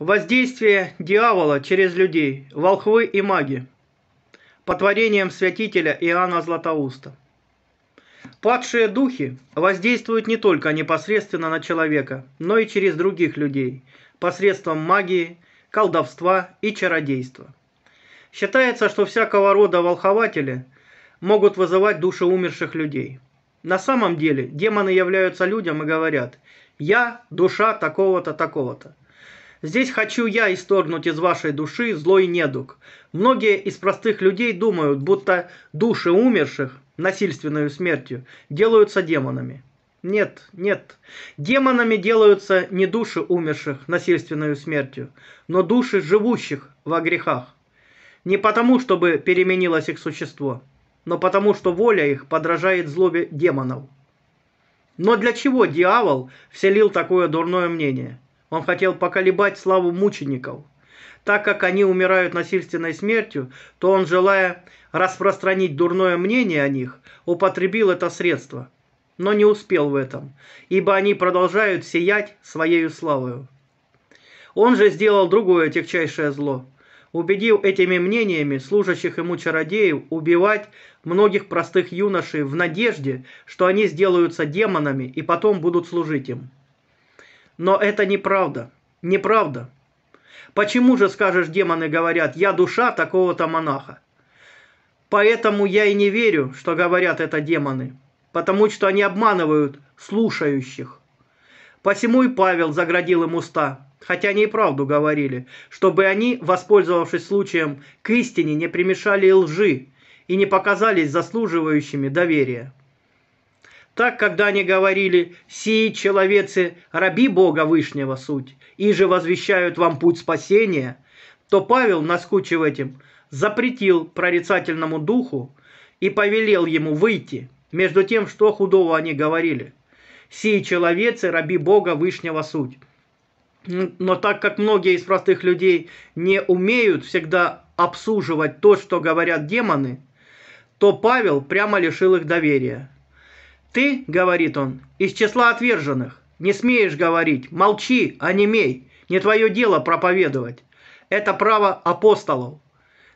Воздействие дьявола через людей, волхвы и маги. По творениям святителя Иоанна Златоуста. Падшие духи воздействуют не только непосредственно на человека, но и через других людей, посредством магии, колдовства и чародейства. Считается, что всякого рода волхователи могут вызывать души умерших людей. На самом деле демоны являются людям и говорят «Я – душа такого-то, такого-то». Здесь хочу я исторгнуть из вашей души злой недуг. Многие из простых людей думают, будто души умерших насильственной смертью делаются демонами. Нет, нет. Демонами делаются не души умерших насильственной смертью, но души живущих во грехах. Не потому, чтобы переменилось их существо, но потому, что воля их подражает злобе демонов. Но для чего дьявол вселил такое дурное мнение – он хотел поколебать славу мучеников. Так как они умирают насильственной смертью, то он, желая распространить дурное мнение о них, употребил это средство. Но не успел в этом, ибо они продолжают сиять своею славою. Он же сделал другое техчайшее зло – убедил этими мнениями служащих ему чародеев убивать многих простых юношей в надежде, что они сделаются демонами и потом будут служить им. Но это неправда. Неправда. Почему же, скажешь, демоны говорят, я душа такого-то монаха? Поэтому я и не верю, что говорят это демоны, потому что они обманывают слушающих. Посему и Павел заградил им уста, хотя они и правду говорили, чтобы они, воспользовавшись случаем, к истине не примешали лжи и не показались заслуживающими доверия. Так, когда они говорили, «Сии человецы, раби Бога Вышнего суть, и же возвещают вам путь спасения», то Павел, наскучив этим, запретил прорицательному духу и повелел ему выйти, между тем, что худого они говорили. «Сии человецы, раби Бога Вышнего суть». Но так как многие из простых людей не умеют всегда обсуживать то, что говорят демоны, то Павел прямо лишил их доверия. Ты, говорит он, из числа отверженных. Не смеешь говорить, молчи, а не мей. Не твое дело проповедовать. Это право апостолов.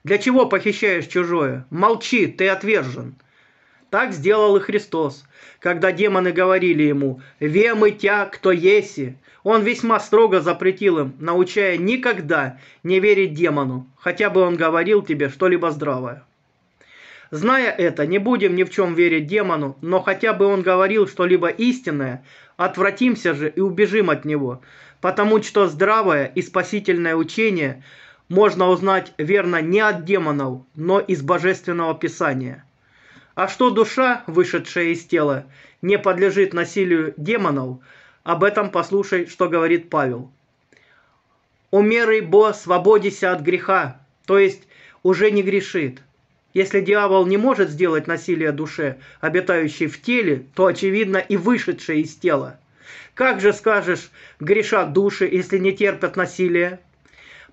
Для чего похищаешь чужое? Молчи, ты отвержен. Так сделал и Христос, когда демоны говорили ему «Ве мы тя, кто еси». Он весьма строго запретил им, научая никогда не верить демону, хотя бы он говорил тебе что-либо здравое. Зная это, не будем ни в чем верить демону, но хотя бы он говорил что-либо истинное, отвратимся же и убежим от него, потому что здравое и спасительное учение можно узнать верно не от демонов, но из Божественного Писания. А что душа, вышедшая из тела, не подлежит насилию демонов, об этом послушай, что говорит Павел. «Умерый Бо свободися от греха», то есть уже не грешит. Если дьявол не может сделать насилие душе, обитающей в теле, то, очевидно, и вышедшей из тела. Как же, скажешь, грешат души, если не терпят насилия?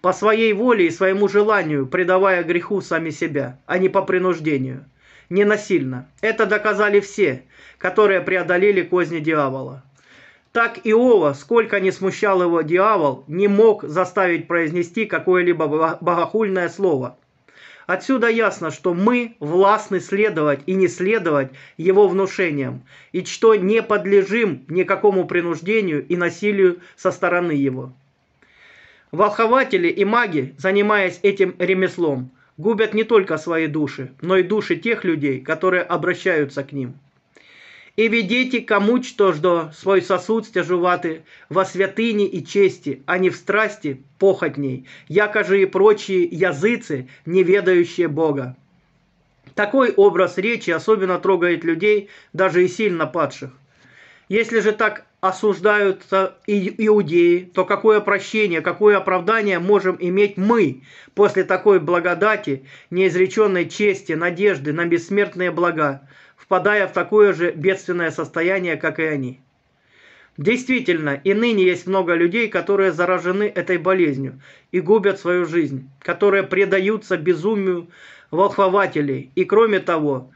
По своей воле и своему желанию, предавая греху сами себя, а не по принуждению. Не насильно. Это доказали все, которые преодолели козни дьявола. Так Иова, сколько не смущал его дьявол, не мог заставить произнести какое-либо богохульное слово – Отсюда ясно, что мы властны следовать и не следовать его внушениям, и что не подлежим никакому принуждению и насилию со стороны его. Волхователи и маги, занимаясь этим ремеслом, губят не только свои души, но и души тех людей, которые обращаются к ним – и ведите кому что ждо, свой сосуд стяжувати во святыне и чести, а не в страсти похотней, якоже и прочие языцы, не ведающие Бога. Такой образ речи особенно трогает людей, даже и сильно падших. Если же так осуждаются иудеи, то какое прощение, какое оправдание можем иметь мы после такой благодати, неизреченной чести, надежды на бессмертные блага? впадая в такое же бедственное состояние, как и они. Действительно, и ныне есть много людей, которые заражены этой болезнью и губят свою жизнь, которые предаются безумию волхвователей и, кроме того,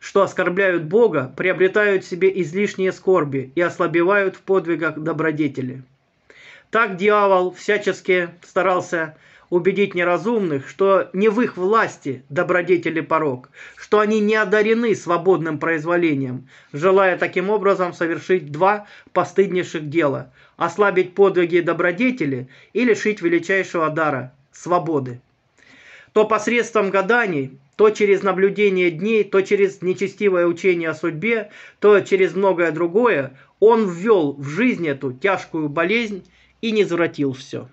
что оскорбляют Бога, приобретают себе излишние скорби и ослабевают в подвигах добродетели. Так дьявол всячески старался убедить неразумных, что не в их власти добродетели порог, что они не одарены свободным произволением, желая таким образом совершить два постыднейших дела – ослабить подвиги добродетели и лишить величайшего дара – свободы. То посредством гаданий, то через наблюдение дней, то через нечестивое учение о судьбе, то через многое другое, он ввел в жизнь эту тяжкую болезнь и не извратил все.